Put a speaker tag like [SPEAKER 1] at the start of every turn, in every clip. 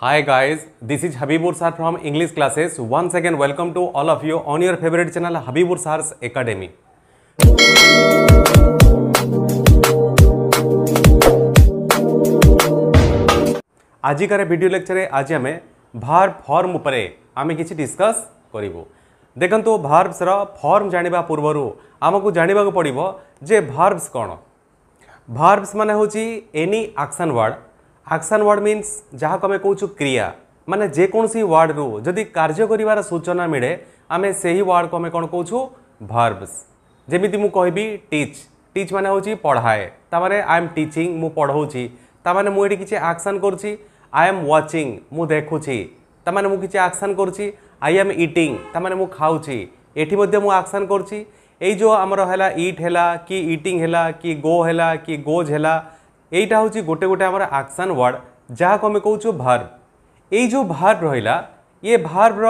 [SPEAKER 1] High guys this is Habibur sir from English classes one second welcome to all of you on your favourite channel Habibur sir's academy आज कर video lecture आज आम भार firm उपर आम कि डिस्कस कर देखो तो भार्वस रम जानवा पूर्व आम को जानवाक पड़ो जे भार्वस कौन भार्वस मान हूँ any action word action word means ଯାହାକୁ ଆମେ କହୁଛୁ କ୍ରିୟା ମାନେ ଯେକୌଣସି ୱାର୍ଡ଼ରୁ ଯଦି କାର୍ଯ୍ୟ କରିବାର ସୂଚନା ମିଳେ ଆମେ ସେହି ୱାର୍ଡ଼କୁ ଆମେ କ'ଣ କହୁଛୁ ଭର୍ବସ୍ ଯେମିତି ମୁଁ କହିବି ଟିଚ୍ ଟିଚ୍ ମାନେ ହେଉଛି ପଢ଼ାଏ ତାମାନେ ଆଇ ଏମ୍ ଟିଚିଂ ମୁଁ ପଢ଼ଉଛି ତାମାନେ ମୁଁ ଏଠି କିଛି ଆକ୍ସନ୍ କରୁଛି ଆଇ ଏମ୍ ୱାଚିଂ ମୁଁ ଦେଖୁଛି ତାମାନେ ମୁଁ କିଛି ଆକ୍ସନ୍ କରୁଛି ଆଇ ଏମ୍ ଇଟିଂ ତାମାନେ ମୁଁ ଖାଉଛି ଏଠି ମଧ୍ୟ ମୁଁ ଆକ୍ସନ୍ କରୁଛି ଏଇ ଯେଉଁ ଆମର ହେଲା ଇଟ୍ ହେଲା କି ଇଟିଂ ହେଲା କି ଗୋ ହେଲା କି ଗୋଜ୍ ହେଲା এইটা হচ্ছে গোটে গোটে আমার আকসান ওয়ার্ড যা আমি কৌছু ভার্ব এই যে ভার্ব রহিলা ইয়ে ভার্বর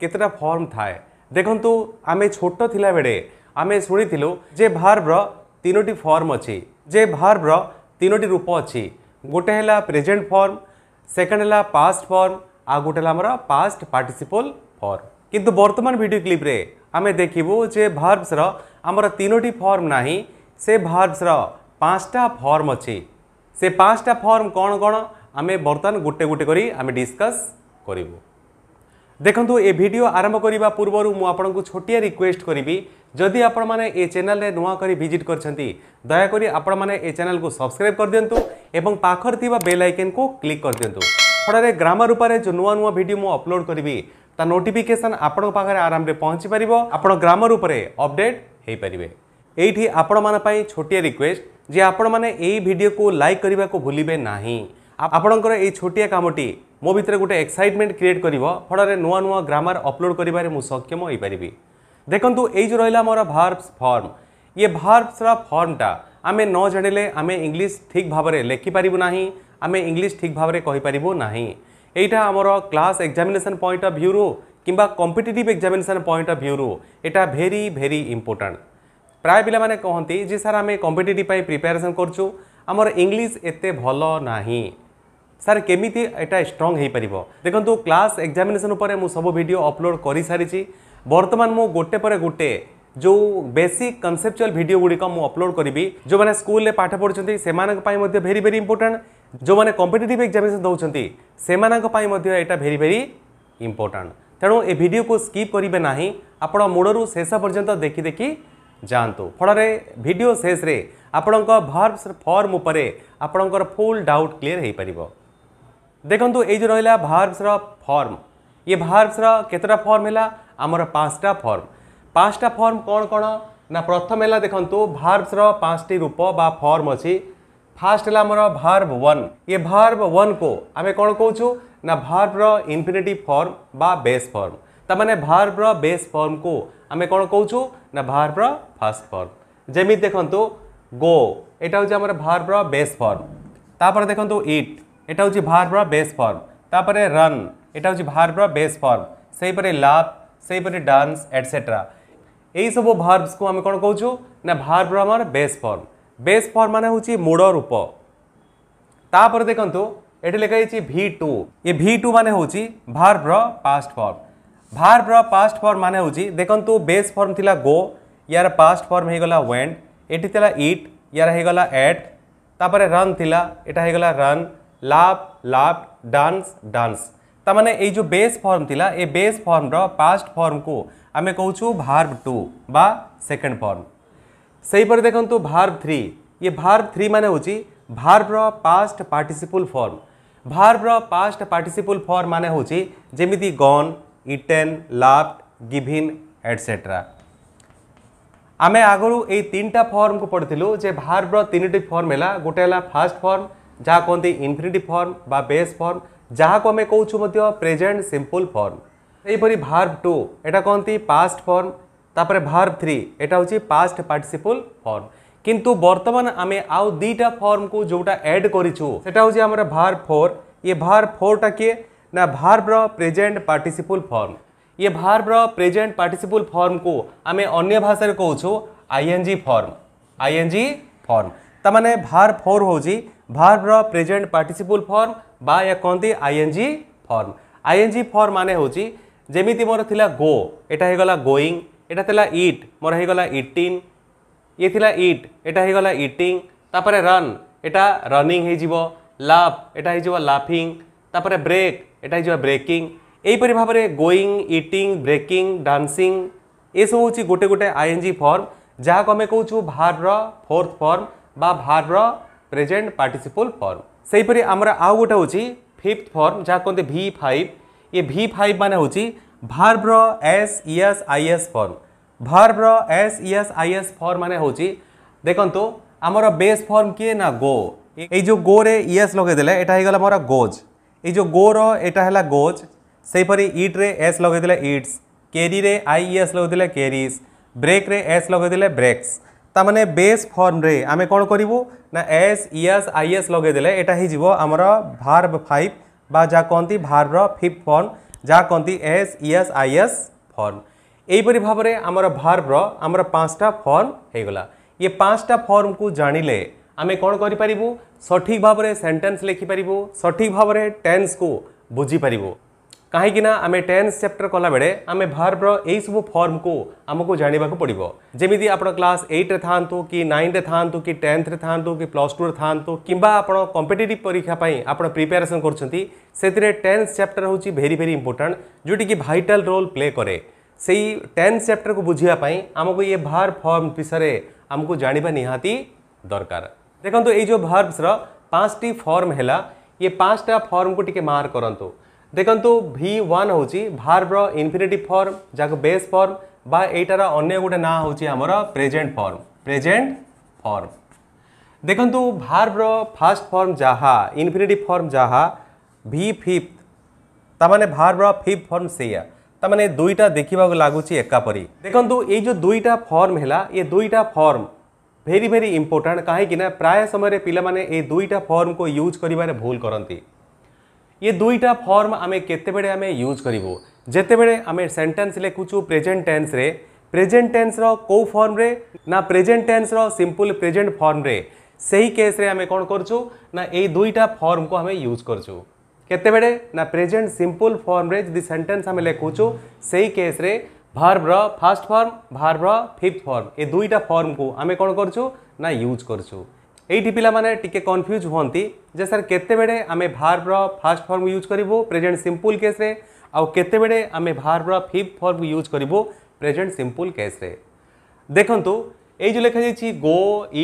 [SPEAKER 1] কেতটা ফর্ম থাকে দেখন্তু আমি ছোট থিলা বেড়ে আমি শুনিলু যে ভার্বর তিনোটি ফর্ম অছি যে ভার্বর তিনোটি রূপ অছি গোটে হেলা প্রেজেন্ট ফর্ম সেকেন্ড হেলা পাস্ট ফর্ম আর গোটে হল আমার পাস্ট পার্টিসিপল ফর্ম কিন্তু বর্তমান ভিডিও ক্লিপ্রে আমি দেখবু যে ভার্বসর আমার তিনোটি ফর্ম না সে ভার্বসর পাঁচটা ফর্ম অছি ସେ ପାଞ୍ଚଟା ଫର୍ମ କ'ଣ କ'ଣ ଆମେ ବର୍ତ୍ତମାନ ଗୋଟେ ଗୋଟେ କରି ଆମେ ଡିସ୍କସ୍ କରିବୁ ଦେଖନ୍ତୁ ଏ ଭିଡ଼ିଓ ଆରମ୍ଭ କରିବା ପୂର୍ବରୁ ମୁଁ ଆପଣଙ୍କୁ ଛୋଟିଆ ରିକ୍ୱେଷ୍ଟ କରିବି ଯଦି ଆପଣମାନେ ଏ ଚ୍ୟାନେଲରେ ନୂଆ କରି ଭିଜିଟ୍ କରିଛନ୍ତି ଦୟାକରି ଆପଣମାନେ ଏ ଚ୍ୟାନେଲକୁ ସବସ୍କ୍ରାଇବ୍ କରିଦିଅନ୍ତୁ ଏବଂ ପାଖରେ ଥିବା ବେଲ୍ ଆଇକନ୍କୁ କ୍ଲିକ୍ କରିଦିଅନ୍ତୁ ଫଳରେ ଗ୍ରାମାର ଉପରେ ଯେଉଁ ନୂଆ ନୂଆ ଭିଡ଼ିଓ ମୁଁ ଅପଲୋଡ଼ କରିବି ତା ନୋଟିଫିକେସନ୍ ଆପଣଙ୍କ ପାଖରେ ଆରାମରେ ପହଞ୍ଚି ପାରିବ ଆପଣ ଗ୍ରାମାର ଉପରେ ଅପଡ଼େଟ୍ ହୋଇପାରିବେ ଏଇଠି ଆପଣମାନଙ୍କ ପାଇଁ ଛୋଟିଆ ରିକ୍ୱେଷ୍ଟ ଯେ ଆପଣମାନେ ଏଇ ଭିଡ଼ିଓକୁ ଲାଇକ୍ କରିବାକୁ ଭୁଲିବେ ନାହିଁ ଆପଣଙ୍କର ଏଇ ଛୋଟିଆ କାମଟି ମୋ ଭିତରେ ଗୋଟେ ଏକ୍ସାଇଟମେଣ୍ଟ କ୍ରିଏଟ୍ କରିବ ଫଳରେ ନୂଆ ନୂଆ ଗ୍ରାମାର ଅପଲୋଡ଼ କରିବାରେ ମୁଁ ସକ୍ଷମ ହୋଇପାରିବି ଦେଖନ୍ତୁ ଏଇ ଯେଉଁ ରହିଲା ମୋର ଭାର୍ଭସ୍ ଫର୍ମ ଇଏ ଭାର୍ଭସ୍ର ଫର୍ମଟା ଆମେ ନ ଜାଣିଲେ ଆମେ ଇଂଲିଶ ଠିକ୍ ଭାବରେ ଲେଖିପାରିବୁ ନାହିଁ ଆମେ ଇଂଲିଶ ଠିକ୍ ଭାବରେ କହିପାରିବୁ ନାହିଁ ଏଇଟା ଆମର କ୍ଲାସ୍ ଏକ୍ଜାମିନେସନ୍ ପଏଣ୍ଟ ଅଫ୍ ଭ୍ୟୁରୁ କିମ୍ବା କମ୍ପିଟେଟିଭ୍ ଏକ୍ଜାମିନେସନ୍ ପଏଣ୍ଟ ଅଫ୍ ଭ୍ୟୁରୁ ଏଇଟା ଭେରି ଭେରି ଇମ୍ପୋର୍ଟାଣ୍ଟ ପ୍ରାୟ ପିଲାମାନେ କହନ୍ତି ଯେ ସାର୍ ଆମେ କମ୍ପିଟେଟିଭ୍ ପାଇଁ ପ୍ରିପାରେସନ୍ କରୁଛୁ ଆମର ଇଂଲିଶ ଏତେ ଭଲ ନାହିଁ ସାର୍ କେମିତି ଏଇଟା ଷ୍ଟ୍ରଙ୍ଗ ହୋଇପାରିବ ଦେଖନ୍ତୁ କ୍ଲାସ୍ ଏକ୍ଜାମିନେସନ୍ ଉପରେ ମୁଁ ସବୁ ଭିଡ଼ିଓ ଅପଲୋଡ଼ କରିସାରିଛି ବର୍ତ୍ତମାନ ମୁଁ ଗୋଟେ ପରେ ଗୋଟେ ଯେଉଁ ବେସିକ୍ କନସେପ୍ଚୁଆଲ ଭିଡ଼ିଓ ଗୁଡ଼ିକ ମୁଁ ଅପଲୋଡ଼ କରିବି ଯେଉଁମାନେ ସ୍କୁଲରେ ପାଠ ପଢ଼ୁଛନ୍ତି ସେମାନଙ୍କ ପାଇଁ ମଧ୍ୟ ଭେରି ଭେରି ଇମ୍ପୋର୍ଟାଣ୍ଟ ଯେଉଁମାନେ କମ୍ପିଟେଟିଭ୍ ଏକ୍ଜାମିନେସନ୍ ଦେଉଛନ୍ତି ସେମାନଙ୍କ ପାଇଁ ମଧ୍ୟ ଏଇଟା ଭେରି ଭେରି ଇମ୍ପୋର୍ଟାଣ୍ଟ ତେଣୁ ଏ ଭିଡ଼ିଓକୁ ସ୍କିପ୍ କରିବେ ନାହିଁ ଆପଣ ମୂଳରୁ ଶେଷ ପର୍ଯ୍ୟନ୍ତ ଦେଖି ଦେଖି ଯାଆନ୍ତୁ ଫଳରେ ଭିଡ଼ିଓ ଶେଷରେ ଆପଣଙ୍କ ଭର୍ବସ୍ ଫର୍ମ ଉପରେ ଆପଣଙ୍କର ଫୁଲ୍ ଡାଉଟ୍ କ୍ଲିୟର ହୋଇପାରିବ ଦେଖନ୍ତୁ ଏଇ ଯେଉଁ ରହିଲା ଭାର୍ଭସର ଫର୍ମ ଇଏ ଭାର୍ଭସର କେତେଟା ଫର୍ମ ହେଲା ଆମର ପାଞ୍ଚଟା ଫର୍ମ ପାଞ୍ଚଟା ଫର୍ମ କ'ଣ କ'ଣ ନା ପ୍ରଥମ ହେଲା ଦେଖନ୍ତୁ ଭାର୍ଭସର ପାଞ୍ଚଟି ରୂପ ବା ଫର୍ମ ଅଛି ଫାର୍ଷ୍ଟ ହେଲା ଆମର ଭାର୍ଭ ୱାନ୍ ଇଏ ଭାର୍ଭ ୱାନ୍କୁ ଆମେ କ'ଣ କହୁଛୁ ନା ଭାର୍ଭର ଇନଫିନିଟିଭ୍ ଫର୍ମ ବା ବେସ୍ ଫର୍ମ ताने भार्ब्र बेस् फर्म को आम कौन कौ ना भार्ब्र फास्ट फर्म जमी देखु गो यहाँ हूँ आम भार्ब्र बेस् फर्म तापर देखु इट यहाँ हूँ भार्ब्र बेस् फर्म तापर रन एटा हूँ भार्ब्र बेस् फर्म से लाभ से डांस एटसेट्रा यही सब भार्बस को आम कौन कौचु ना भार्ब्र आम फर्म बेस् फर्म मान हूँ मूल रूप तापर देखु ये लिखाई भि टू ये भि टू मान हूँ भार्ब्र पास्ट फर्म ভার্বর পাস্ট ফর্ম মানে হচ্ছে দেখুন বেস ফর্ম লা গো ইয়ার পাস্ট ফর্ম হয়ে গলা ওয়েন্ড এটি লা ইট ইয়ার হয়ে গলা এট তাপরে রন লা এটা হয়ে গলা রন লাভ লাভ ডান্স ডান্স তার মানে এই যে বেস ফর্ম লা এ বেস ফর্মর পাস্ট ফর্ম কু আমি কৌছু ভার্ব টু বা সেকেন্ড ফর্ম সেইপরি দেখুন ভার্ব থ্রি ये भार्ब थ्री मान हूँ verb past participle form verb past participle form मान हूँ जमी gone eaten, laughed, given etc. ଆମେ ଆଗରୁ ଏଇ ତିନିଟା ଫର୍ମକୁ ପଢ଼ିଥିଲୁ ଯେ ଭାର୍ବର ତିନିଟି ଫର୍ମ ହେଲା ଗୋଟେ ହେଲା ଫାଷ୍ଟ ଫର୍ମ ଯାହା କୁହନ୍ତି ଇନଫିନିଟି ଫର୍ମ ବା ବେସ୍ ଫର୍ମ ଯାହାକୁ ଆମେ କହୁଛୁ ମଧ୍ୟ ପ୍ରେଜେଣ୍ଟ ସିମ୍ପଲ୍ ଫର୍ମ ଏହିପରି ଭାର୍ବ ଟୁ ଏଇଟା କହନ୍ତି ପାଷ୍ଟ ଫର୍ମ ତାପରେ ଭାର୍ବ ଥ୍ରୀ ଏଇଟା ହେଉଛି ପାଷ୍ଟ ପାର୍ଟିସିପୁଲ୍ ଫର୍ମ କିନ୍ତୁ ବର୍ତ୍ତମାନ ଆମେ ଆଉ ଦୁଇଟା ଫର୍ମକୁ ଯେଉଁଟା ଆଡ଼୍ କରିଛୁ ସେଟା ହେଉଛି ଆମର ଭାର୍ବ ଫୋର୍ ଇଏ ଭାର୍ବ ଫୋର୍ଟା କିଏ ना ଭାର୍ବର ପ୍ରେଜେଣ୍ଟ ପାର୍ଟିସିପୁଲ୍ ଫର୍ମ ଇଏ ଭାର୍ବର ପ୍ରେଜେଣ୍ଟ ପାର୍ଟିସିପୁଲ୍ ଫର୍ମକୁ ଆମେ ଅନ୍ୟ ଭାଷାରେ କହୁଛୁ ଆଇଏନ୍ଜି ଫର୍ମ ଆଇଏନ୍ଜି ଫର୍ମ ତାମାନେ ଭାର୍ବ ଫୋର୍ ହେଉଛି ଭାର୍ବର ପ୍ରେଜେଣ୍ଟ ପାର୍ଟିସିପୁଲ୍ ଫର୍ମ ବା ଏହା କହନ୍ତି ଆଇଏନ୍ଜି ଫର୍ମ ଆଇଏନ୍ଜି ଫର୍ମ ମାନେ ହେଉଛି ଯେମିତି ମୋର ଥିଲା ଗୋ ଏଇଟା ହେଇଗଲା ଗୋଇଂ ଏଇଟା ଥିଲା ଇଟ୍ ମୋର ହେଇଗଲା ଇଟିଂ ଇଏ ଥିଲା ଇଟ୍ ଏଇଟା ହେଇଗଲା ଇଟିଂ ତାପରେ ରନ୍ ଏଇଟା ରନିଂ ହେଇଯିବ ଲାଫ୍ ଏଇଟା ହେଇଯିବ ଲାଫିଂ ତାପରେ ବ୍ରେକ୍ এটা ହେଇଯିବ ବ୍ରେକିଂ ଏହିପରି ଭାବରେ ଗୋଇଂ ଇଟିଂ ବ୍ରେକିଂ ଡାନ୍ସିଂ ଏସବୁ ହେଉଛି ଗୋଟେ ଗୋଟେ ଆଇଏନ୍ଜି ଫର୍ମ ଯାହାକୁ ଆମେ କହୁଛୁ ଭାରର ଫୋର୍ଥ ଫର୍ମ ବା ଭାରର ପ୍ରେଜେଣ୍ଟ ପାର୍ଟିସିପୁଲ ଫର୍ମ ସେହିପରି ଆମର ଆଉ ଗୋଟେ ହେଉଛି ଫିଫ୍ଥ ଫର୍ମ ଯାହା କୁହନ୍ତି ଭି ଫାଇଭ୍ ଇଏ ଭି ଫାଇଭ୍ ମାନେ ହେଉଛି ଭାର୍ଭର ଏସ୍ ଇଏସ୍ ଆଇଏସ୍ ଫର୍ମ ଭାର୍ଭର ଏସ୍ ଇଏସ୍ ଆଇଏସ୍ ଫର୍ମ ମାନେ ହେଉଛି ଦେଖନ୍ତୁ ଆମର ବେସ୍ ଫର୍ମ କିଏ ନା ଗୋ ଏଇ ଯେଉଁ ଗୋରେ ଇଏସ୍ ଲଗେଇଦେଲେ ଏଇଟା ହେଇଗଲା ମୋର ଗୋଜ୍ এই যে গোর এটা হল গোজ সেইপরি ইট্রে এস লগাইলে ইটস কেরিরে আই ইএস লগাইলে কেরিস ব্রেক্রে এস লগাইলে ব্রেক্স তার মানে বেস ফর্মরে আমি কোণ করবু না এস ইএস আই এস লগাইলে এটা হয়ে আমার ভার্ব ফাইভ বা যা কহতি ভার্বর ফিফ্থ ফর্ম যা কহতি S ES I S form এইপরি ভাবে আমার ভার্বর আমার পাঁচটা ফর্ম হয়ে গলা ये पाँचटा फर्म को जाणिले आम कौन कर सठिक भाव में सेन्टेन्स लिखिपर सठिक भाव में टेन्स को बुझीपर कहीं आम टेन्स चैप्टर कला बेले आम भार्ब्र यही सब फर्म को आमको जानवाक पड़ो जमी आप क्लास एट्रे था कि नाइन था कि टेन्थ्रे था कि प्लस टू रे था कि कंपिटेट परीक्षापी आप प्रिपेरेसन करेन्स चैप्टर हूँ भेरी भेरी इंपोर्टां जोटि कि भाइटाल रोल प्ले कै से ही टेन्स चैप्टर को बुझापी आमको ये भार फर्म विषय आमको जानवा निहाती दरकार ଦେଖନ୍ତୁ ଏଇ ଯେଉଁ ଭର୍ବସର ପାଞ୍ଚଟି ଫର୍ମ ହେଲା ଇଏ ପାଞ୍ଚଟା ଫର୍ମକୁ ଟିକେ ମାର୍କ କରନ୍ତୁ ଦେଖନ୍ତୁ ଭି ୱାନ୍ ହେଉଛି ଭାର୍ବର ଇନଫିନିଟି ଫର୍ମ ଯାହାକୁ ବେସ୍ ଫର୍ମ ବା ଏଇଟାର ଅନ୍ୟ ଗୋଟେ ନାଁ ହେଉଛି ଆମର ପ୍ରେଜେଣ୍ଟ ଫର୍ମ ପ୍ରେଜେଣ୍ଟ ଫର୍ମ ଦେଖନ୍ତୁ ଭାର୍ବର ଫାର୍ଷ୍ଟ ଫର୍ମ ଯାହା ଇନଫିନିଟି ଫର୍ମ ଯାହା ଭି ଫିଫ୍ଥ ତାମାନେ ଭାର୍ବର ଫିଫ୍ଥ ଫର୍ମ ସେଇଆ ତାମାନେ ଦୁଇଟା ଦେଖିବାକୁ ଲାଗୁଛି ଏକାପରି ଦେଖନ୍ତୁ ଏଇ ଯେଉଁ ଦୁଇଟା ଫର୍ମ ହେଲା ଏ ଦୁଇଟା ଫର୍ମ भेरी भेरी इम्पोर्टाट कहीं प्राय समय पे दुईटा फर्म को यूज ইউজ भूल करती ये दुईटा फर्म आम के आम यूज करूँ जितेबले आम सेन्टेन्स लिखुचु प्रेजेन्ट टेन्स प्रेजेन्ट टेन्स रो फर्म्रे ना प्रेजेन्ट टेन्स रो सिंपल प्रेजेन्ट फर्म रे केस रे आम कौन करचु ना दुईटा फर्म को आम यूज करते केतबले ना प्रेजेन्ट सिंपल फर्म रे सेन्टेन्स आम लिखुचु सही केस रे verb past form verb fifth form ए दुईटा फर्म को आम कौन कर यूज करें टे कन्फ्यूज हूँ सर के आम भार्ब फास्ट फर्म यूज करूँ प्रेजेन्ट सिंपुल केस्रे आतेबाड़े आम भार्ब फिफ्थ फर्म यूज करूँ प्रेजेन्ट सिंपुल केस्रे देखु ये लिखा जाइए go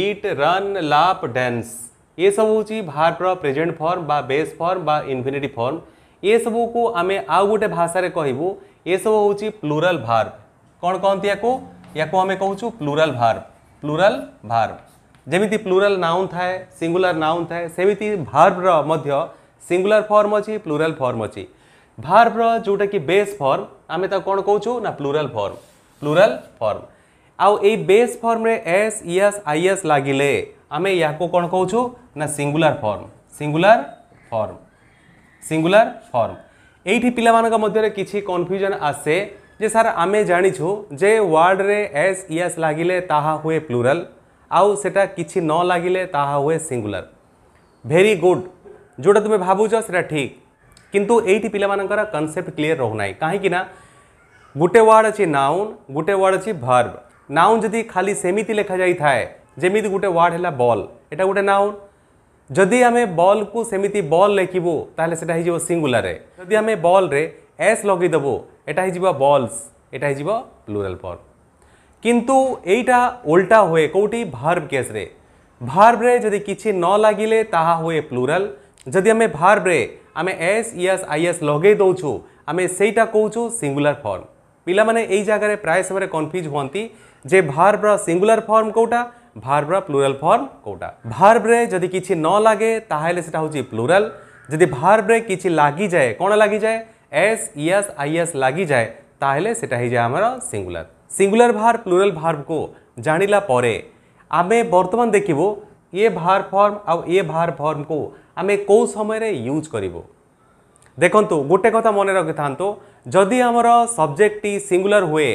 [SPEAKER 1] eat run laugh dance ये सब हूँ भार्ब प्रेजेन्ट फर्म बा बेस फर्म बा इनफिनिटी फर्म ये सब को आउ गोटे भाषा कहूँ ये सब हूँ प्लूराल भार कौन कहती को याको आम कौ प्लूराल भार प्लूराल भार जमी प्लूराल नाउन थाए सिंगुलर नाउन थाए सेमी भार्ब्र सिंगुलर फर्म अच्छी प्लूराल फर्म अच्छी भार्ब्र जोटा कि बेस फर्म आम कौन कौ ना प्लूराल फर्म प्लूराल फर्म आउ बेस फर्म रे एस इस आई एस लगिले आम या कौन कौ ना singular form singular form singular form. এইটি পিলামানঙ্ক মধ্যে কিছু কনফ্যুজন আসে যে স্যার আমি জাঁছু যে ওয়ার্ডরে এস ইএস লাগিলে তাহা হুয়ে প্লুরাল আউ সেটা কিছু ন লাগিলে তাহা হুয়ে সিঙ্গুলার ভেরি গুড যেটা তুমি ভাবুছ সেটা ঠিক কিন্তু এইটি পিলামানঙ্কর কনসেপ্ট ক্লিয়ার রহুনা কাহিঁকি না গোটে ওয়ার্ড আছে নাউন গোটে ওয়ার্ড আছে ভার্ব নাউন যদি খালি সেমিতি লেখা যাই থাকে যেমিতি গোটে ওয়ার্ড হেলা বল এটা গোটে নাউন যদি আমি বলকু সেমিতি বল লেখিবু তাহলে সেটা হয়ে যাব সিঙ্গুলারে যদি আমি বলরে এস লগিদেবু এটা হয়ে যাব বলস এটা হয়ে যাব প্লুরাল ফর্ম কিন্তু এইটা ওল্টা হুয়ে কোটি ভার্ব কেসরে ভার্বরে যদি কিছু ন লাগিলে তাহা হুয়ে প্লুরাল যদি আমি ভার্বরে আমি এস ইএস আইএস লগাই দেছু আমি সেইটা কৌছু সিঙ্গুলার ফর্ম পিলামানে এই জায়গায় প্রায় সময় কনফ্ୟୁଜ୍ ହୁଅନ୍ତି যে ভার্বর সিঙ্গুলার ফর্ম কোটা ভার্বর প্লুরাল ফর্ম কোটা ভার্বরে যদি কিছু ন লাগে তাহলে সেটা হচ্ছে প্লুরাল যদি ভার্বরে কিছু লাগি যায় কোণ লাগি যায় এস ইএস আইএস লাগি যায় তাহলে সেটা হয়ে যায় আমার singular singular verb plural verb কো জাঁলা পরে আমি বর্তমান দেখিব ये भार फर्म आउ ये भार फर्म को आम कौ समय यूज करू देखु गोटे कथा मन रखि था जदि आमर सब्जेक्ट टी सिंगुलर हुए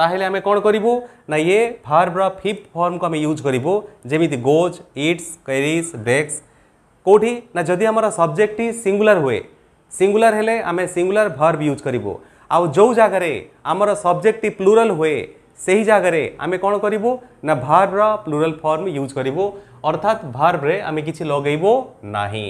[SPEAKER 1] তাহলে আমি কোন করিবো না এ ভার্বরা ফিফথ ফর্ম কো আমি ইউজ করিবো जेमिती গোজ ইটস কেরিজ ডेक्स কোটি না যদি হামারা সাবজেক্ট সিঙ্গুলার হোয়ে সিঙ্গুলার হেলে আমি সিঙ্গুলার ভার্ব ইউজ করিবো আউ জৌ জাগারে হামারা সাবজেক্ট প্লুরাল হোয়ে সেই জাগারে আমি কোন করিবো না ভার্বরা প্লুরাল ফর্ম ইউজ করিবো অর্থাৎ ভার্ব রে আমি কিছি লগাইবো নাহি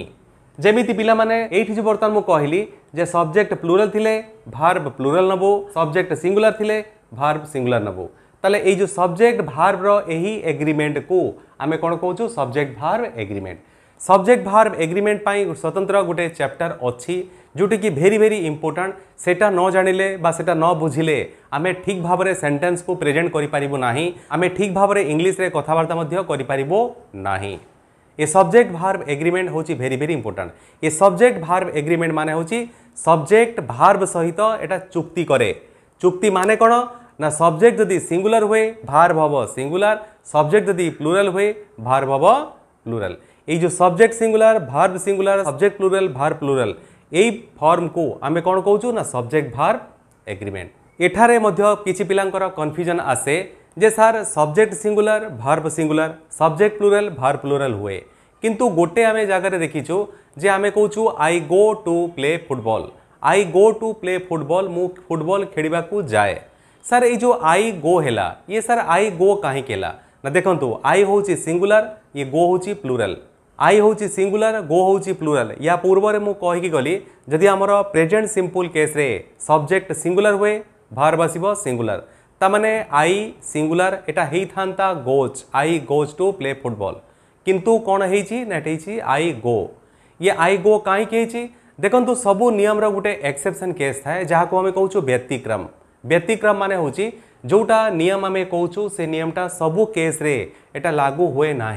[SPEAKER 1] जेमिती pila মানে এইটি জ বর্তমান কো কহিলি যে সাবজেক্ট প্লুরাল থিলে ভার্ব প্লুরাল নবো সাবজেক্ট সিঙ্গুলার থিলে ভার্ব সিঙ্গুলার নেবু তাহলে এই যে সবজেক্ট ভার্বর এই এগ্রিমেন্টকু আমি কোণ কৌছু subject verb agreement subject verb agreement পাই স্বতন্ত্র গোটে চ্যাপ্টার অছি ଯେଉଁଟାକି ଭେରି ଭେରି ଇମ୍ପୋର୍ଟାଣ୍ଟ ସେଇଟା ନ ଜାଣିଲେ ବା ସେଇଟା ନ ବୁଝିଲେ ଆମେ ଠିକ୍ ଭାବରେ ସେଣ୍ଟେନ୍ସକୁ ପ୍ରେଜେଣ୍ଟ କରିପାରିବୁ ନାହିଁ ଆମେ ଠିକ୍ ଭାବରେ ଇଂଲିଶରେ କଥାବାର୍ତ୍ତା ମଧ୍ୟ କରିପାରିବୁ ନାହିଁ ଏ ସବଜେକ୍ଟ ଭାର୍ବ ଏଗ୍ରିମେଣ୍ଟ ହେଉଛି ଭେରି ଭେରି ଇମ୍ପୋର୍ଟାଣ୍ଟ ଏ ସବଜେକ୍ଟ ଭାର୍ବ ଏଗ୍ରିମେଣ୍ଟ ମାନେ ହେଉଛି ସବଜେକ୍ଟ ଭାର୍ବ ସହିତ ଏଇଟା ଚୁକ୍ତି କରେ ଚୁକ୍ତି ମାନେ କ'ଣ না সবজেক্ট যদি সিঙ্গুলার হুয়ে ভার ভব সিঙ্গুলার সবজেক্ট যদি প্লুরাল হুয়ে ভার ভব প্লুরাল এই যে subject singular verb singular subject plural ভার প্লুরাল এই ফর্ম কু আমি কোণ কৌছু না সবজেক্ট ভার এগ্রিমেন্ট এঠারে মধ্য কিছু পিলাঙ্কর কনফ্যুজন আসে যে sir subject singular verb singular subject plural ভার প্লুরাল হুয়ে কিন্তু গোটে আমি জায়গায় দেখিছু যে আমি কৌছু I go to play football I go to play football মু ফুটবল খেড়া যায় सर ये आई गो है ये सर आई गो कहीं ना देखो आई हूँ सिंगुलर ये गो हूँ प्लूराल आई हूँ सिंगुलर गो हूँ प्लूराल या पूर्वर मुझे गली जदि आमर प्रेजेन्ट सिंपुल केस्रे सब्जेक्ट सिंगुलर हुए भार बस सिंगुलर तमाने आई सिंगुलर एटा हो goes I goes to play football किंतु कौन होटे आई गो ये आई गो कहीं देखो सबू निम्र गोटे एक्सेपसन केस थाए जहाँ को आम कौ व्यतिक्रम व्यतिक्रम मान हूँ जोटा नियम आम कौ से निमटा सब केस लागू हुए ना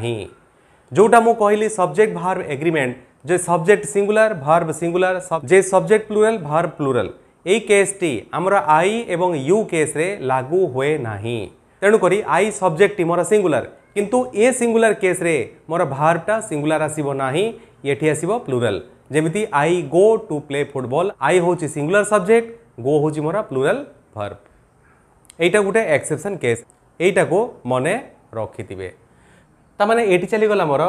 [SPEAKER 1] जोटा मुझे कहली सब्जेक्ट भार्व एग्रीमेंट जे सब्जेक्ट सिंगुलर भार्व सिंगुलर जे subject plural verb plural case टी आम आई एवं यू केस्रे लागू हुए ना तेणुक आई सब्जेक्ट टी मोर सिंगुलर किंतु ए सिंगुलर केस्रे मोर भार्वटा सिंगुलर आसब ना ये आसब प्लुराल जमी I go to play football I हूँ सिंगुलर सब्जेक्ट गो हूँ मोर प्लुराल भार्ब यटा गोटे एक्सेपन केस यटा को मन रखिथे तमें ये चलीगल मोर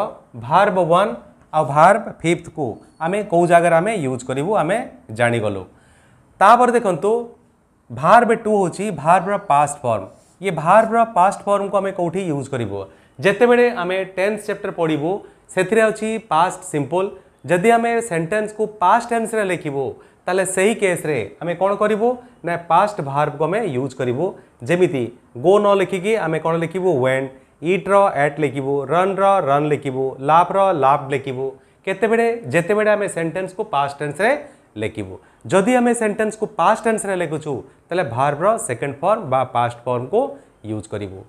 [SPEAKER 1] भार्ब वन आार्ब फिफ्थ को आम कौ जगार आम यूज करूँ आम जाणीगलु तापर देखु भार्ब टू हूँ भार्ब्र पास्ट फर्म ये भार्ब्र पास्ट फर्म को आम कौटी यूज करूँ जिते बड़े आम टेन्थ चैप्टर पढ़वू से पास्ट सिंपल जदि आम सेन्टेन्स को पास्ट टेन्स लिखू तेल से ही केस्रे आम कौन करू ना पास्ट भार्ब को आम यूज करू जमी गो न लिखिकी आम कौन लिखू व्वेन इट रट लिखू रन रन लिखू लाफ राफ लिखू केते बड़े आम सेटेन्स को पास्ट टेन्स लिखू जदि आम सेटेन्स को पास्ट टेन्स लिखुचु तेल भार्ब्र सेकेंड फर्म पास्ट फर्म को यूज करूँ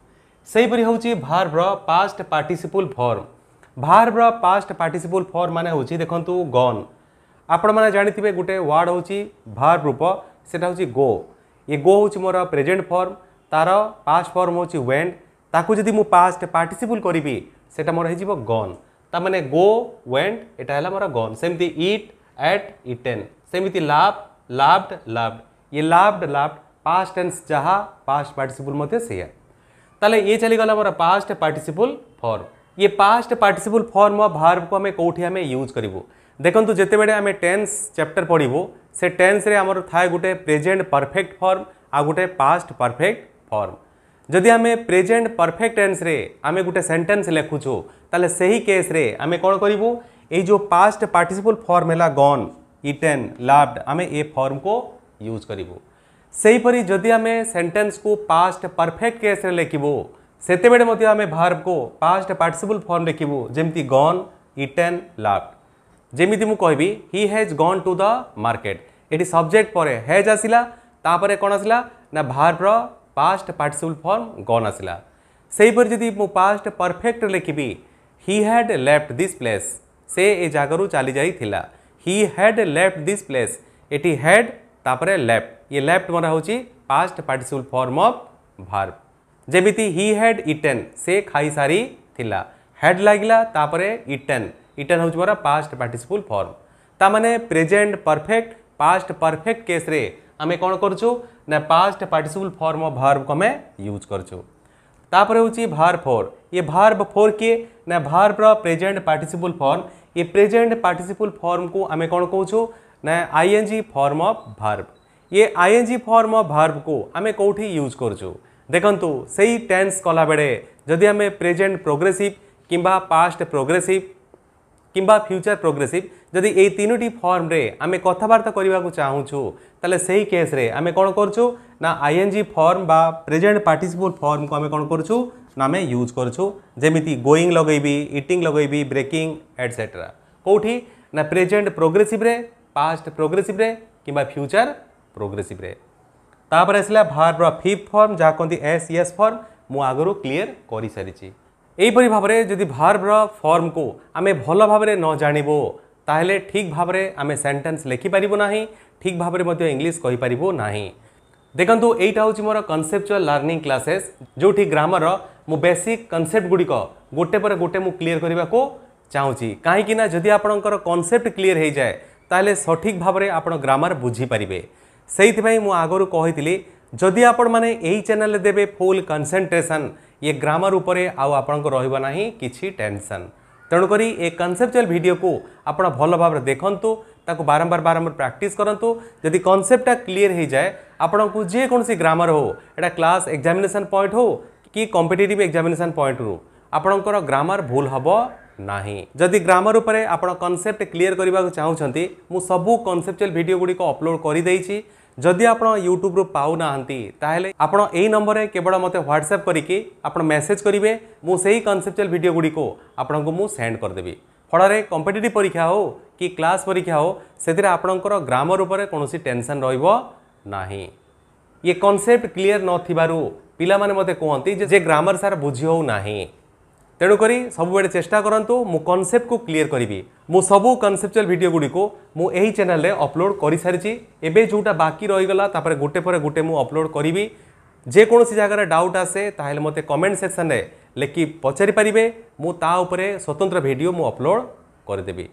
[SPEAKER 1] से हीपरी हूँ भार्ब्र पास्ट पार्टिसीपुल फर्म भार्ब्र पास्ट पार्टिसीपुल फर्म मान हूँ देखूँ गन आपण मैंने जानते हैं गोटे वार्ड हूँ भार रूप से गो ये गो हूँ मोर प्रेजेट फर्म तार पास्ट फर्म हूँ व्वेड ताकूद मुझ पास्ट पार्टीसीपुल करी से गन तमें गो व्वेड यटा है मोर गन सेमती इट एट इटेन सेमती लाभ लाभड लाभड ये लाभड लाभड पास्ट टेन्स जहाँ पास्ट पार्टीसीपुल तेल ये चली गला मोर पास्ट पार्टीसीपुल फर्म ये पास्ट पार्टीसीपुल फर्म भार को आम कौटी हमें यूज करूँ देखो जिते बड़े आम टेन्स चैप्टर पढ़व से टेन्स थाए गोटे प्रेजेन्ट परफेक्ट फर्म आ गोटे पास्ट परफेक्ट फर्म जदि आम प्रेजेन्ट परफेक्ट टेन्स गोटे सेन्टेन्स लिखुचु तेल से ही केस्रे आम कौन करूँ ये जो पास्ट पार्टिसिपल फर्म है गन इटेन लाफ्ड आम ए फर्म को यूज करूपरी जदि आम सेन्टेन्स को पास्ट परफेक्ट केस लिखु से आम भार्व को पास्ट पार्टिसिपल फर्म लिखु जमी गन इटेन लाफ्ड যেমিতি মু কহিবি he has gone to the market এটি সবজেক্ট পরে হ্যাজ আসিলা তাপরে কোণ আসিলা না ভার্বর পাস্ট পার্টিসিপল ফর্ম গন আসিলা সেইপরি যদি মু পাস্ট পরফেক্ট লিখিবি he had left this place সে এ জায়গার চালি যাই he had left this place এটি হ্যাড তাপরে লেফট ইয়ে লেফট মরা হচ্ছে past participle form of verb যেমিতি হি হ্যাড ইটেন সে খাই সারি হ্যাড লাগিলা তাপরে ইটেন इटा हूँ पूरा पास्ट पार्टिसिपल फर्म तामने प्रेजेन्ट परफेक्ट पास्ट परफेक्ट केस्रे आम कौन कर past participle form of verb को आम यूज करपर हूँ भार फोर ये भार्व फोर किए ना भार्वर प्रेजेन्ट पार्टिसिपल फॉर्म ये प्रेजेन्ट पार्टिसिपल फर्म को आम कौन कौ ना I N G form of verb ये I N G form of verb को आम कौटी यूज कर देखू से ही टेन्स कला बेले जदि आम प्रेजेन्ट प्रोग्रेसीव कि पास्ट प्रोग्रेसीव কিংবা ফিউচার প্রোগ্রেসিভ যদি এই তিনোটি ফর্মরে আমি কথাবার্তা করা চাহুছু তাহলে সেই কেস্রে আমি কোণ করছু না আইএনজি ফর্ম বা প্রেজেন্ট পার্টিসিপল ফর্মকে আমি কোণ করছু না আমি ইউজ করছু যেমিতি গোইং লগাইবি ইটিং লগাইবি ব্রেকিং এটসেট্রা কোটি না প্রেজেন্ট প্রোগ্রেসিভ্রে পাস্ট প্রোগ্রেসিভ্রে কিংবা ফিউচার প্রোগ্রেসিভ্রে তাপরে আসলা ভার্বর ফিফ ফর্ম যা কহতি এস ইয়েস ফর্ম মু আগর ক্লিয়ার করে সারিছি এইপরি ভাবে যদি ভর্বর ফর্মকু আমি ভাল ভাবে ন জাণবু তাহলে ঠিক ভাবে আমি সেটেন্স লেখিপারু না ঠিক ভাবে ইংলিশ কইপারু না দেখুন এইটা হচ্ছে মোর কনসেপচুয়াল লর্নিং ক্লাসেস যেটি গ্রামর মু বেসিক কনসেপ্ট গুড়ি গোটে পরে গোটে মু ক্লিয়ার করা চাহুছি কিনা যদি আপনার কনসেপ্ট ক্লিয়ার হয়ে যায় তাহলে সঠিক ভাবে আপনার গ্রামার বুঝিপারে সেইপাই মু আগর কহিলি ଯଦି ଆପଣମାନେ ଏହି ଚ୍ୟାନେଲରେ ଦେବେ ଫୁଲ୍ କନସେନ୍ଟ୍ରେସନ୍ ଇଏ ଗ୍ରାମାର ଉପରେ ଆଉ ଆପଣଙ୍କ ରହିବ ନାହିଁ କିଛି ଟେନସନ୍ ତେଣୁକରି ଏ କନସେପ୍ଚୁଆଲ୍ ଭିଡ଼ିଓକୁ ଆପଣ ଭଲ ଭାବରେ ଦେଖନ୍ତୁ ତାକୁ ବାରମ୍ବାର ବାରମ୍ବାର ପ୍ରାକ୍ଟିସ୍ କରନ୍ତୁ ଯଦି କନସେପ୍ଟଟା କ୍ଲିଅର୍ ହେଇଯାଏ ଆପଣଙ୍କୁ ଯେକୌଣସି ଗ୍ରାମାର ହଉ ଏଇଟା କ୍ଲାସ୍ ଏକ୍ଜାମିନେସନ୍ ପଏଣ୍ଟ ହଉ କି କମ୍ପିଟେଟିଭ୍ ଏକ୍ଜାମିନେସନ୍ ପଏଣ୍ଟରୁ ଆପଣଙ୍କର ଗ୍ରାମାର ଭୁଲ ହେବ ନାହିଁ ଯଦି ଗ୍ରାମାର ଉପରେ ଆପଣ କନସେପ୍ଟ କ୍ଲିଅର୍ କରିବାକୁ ଚାହୁଁଛନ୍ତି ମୁଁ ସବୁ କନସେପ୍ଚୁଆଲ୍ ଭିଡ଼ିଓ ଗୁଡ଼ିକ ଅପଲୋଡ଼ କରିଦେଇଛି ଯଦି ଆପଣ ୟୁଟ୍ୟୁବରୁ ପାଉନାହାନ୍ତି ତାହେଲେ ଆପଣ ଏଇ ନମ୍ବରରେ କେବଳ ମୋତେ ହ୍ୱାଟ୍ସଆପ୍ କରିକି ଆପଣ ମେସେଜ୍ କରିବେ ମୁଁ ସେହି କନସେପ୍ଚୁଆଲ୍ ଭିଡ଼ିଓ ଗୁଡ଼ିକୁ ଆପଣଙ୍କୁ ମୁଁ ସେଣ୍ଡ କରିଦେବି ଫଳରେ କମ୍ପିଟେଟିଭ୍ ପରୀକ୍ଷା ହେଉ କି କ୍ଲାସ୍ ପରୀକ୍ଷା ହେଉ ସେଥିରେ ଆପଣଙ୍କର ଗ୍ରାମର୍ ଉପରେ କୌଣସି ଟେନସନ୍ ରହିବ ନାହିଁ ଇଏ କନସେପ୍ଟ କ୍ଲିଅର୍ ନଥିବାରୁ ପିଲାମାନେ ମୋତେ କୁହନ୍ତି ଯେ ଗ୍ରାମର୍ ସାର୍ ବୁଝି ହେଉନାହିଁ তেণুকরি সবুলে চেষ্টা করতু মু কনসেপ্ট কু ক্লিয়ার করবি মু সবু কনসেপচুয়াল ভিডিও গুড়ি মু এই চ্যানেলে অপলোড করে সারিছি এবে যেটা বাকি রইগলা তাপরে গোটে পরে গোটে মু অপলোড করবি যেকোনসি জায়গার ডাউট আসে তাহলে মতো কমেন্ট সেকশনে লেখি পচারি পারিবে মু তা উপরে স্বতন্ত্র ভিডিও মু অপলোড করে দেবি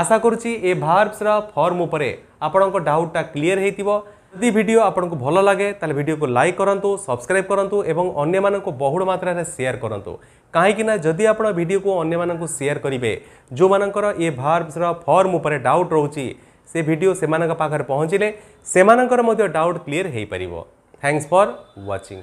[SPEAKER 1] আশা করছি এ ভার্বসর ফর্ম উপরে আপনার ডাউটটা ক্লিয়ার হয়েছিল जदि भिडियो आपको भल लगे तेल भिडियो को लाइक करूँ सब्सक्राइब करूँ और बहुत मात्रा सेयार करूँ कहीं जदि आप भिडियो को अगर सेयार करेंगे जो मर ये भार्बस फर्म उपर डाउट रोचे से भिडियो से पाखे पहुँचे से डाउट क्लीयर हो पार थैंक्स फर व्वाचिंग